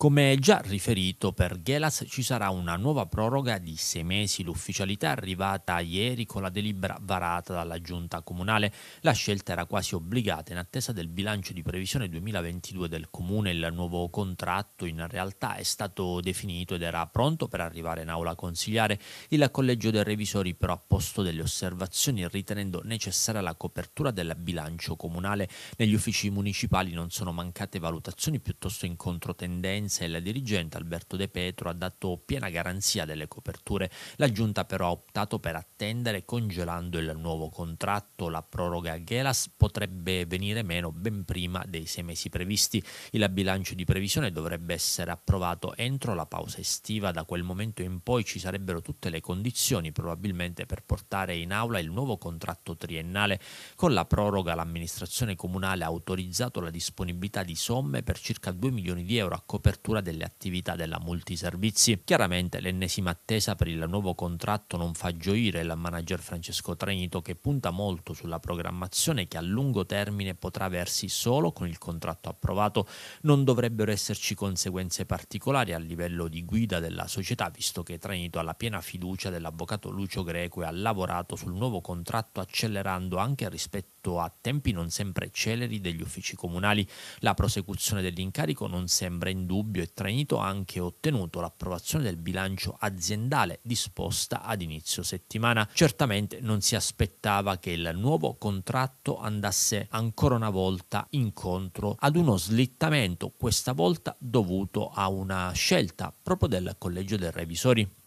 Come già riferito, per Gelas ci sarà una nuova proroga di sei mesi. L'ufficialità è arrivata ieri con la delibera varata dalla giunta comunale. La scelta era quasi obbligata in attesa del bilancio di previsione 2022 del comune. Il nuovo contratto in realtà è stato definito ed era pronto per arrivare in aula consigliare. Il collegio dei revisori però ha posto delle osservazioni ritenendo necessaria la copertura del bilancio comunale. Negli uffici municipali non sono mancate valutazioni piuttosto in controtendenza competenze e la dirigente Alberto De Petro ha dato piena garanzia delle coperture. La giunta però ha optato per attendere congelando il nuovo contratto. La proroga a Gelas potrebbe venire meno ben prima dei sei mesi previsti. Il bilancio di previsione dovrebbe essere approvato entro la pausa estiva. Da quel momento in poi ci sarebbero tutte le condizioni probabilmente per portare in aula il nuovo contratto triennale. Con la proroga l'amministrazione comunale ha autorizzato la disponibilità di somme per circa 2 milioni di euro a copertura riapertura delle attività della multiservizi. Chiaramente l'ennesima attesa per il nuovo contratto non fa gioire il manager Francesco Trenito che punta molto sulla programmazione che a lungo termine potrà aversi solo con il contratto approvato. Non dovrebbero esserci conseguenze particolari a livello di guida della società visto che Trenito ha la piena fiducia dell'avvocato Lucio Greco e ha lavorato sul nuovo contratto accelerando anche rispetto soprattutto a tempi non sempre celeri degli uffici comunali. La prosecuzione dell'incarico non sembra in dubbio e Trainito ha anche ottenuto l'approvazione del bilancio aziendale disposta ad inizio settimana. Certamente non si aspettava che il nuovo contratto andasse ancora una volta incontro ad uno slittamento, questa volta dovuto a una scelta proprio del Collegio dei Revisori.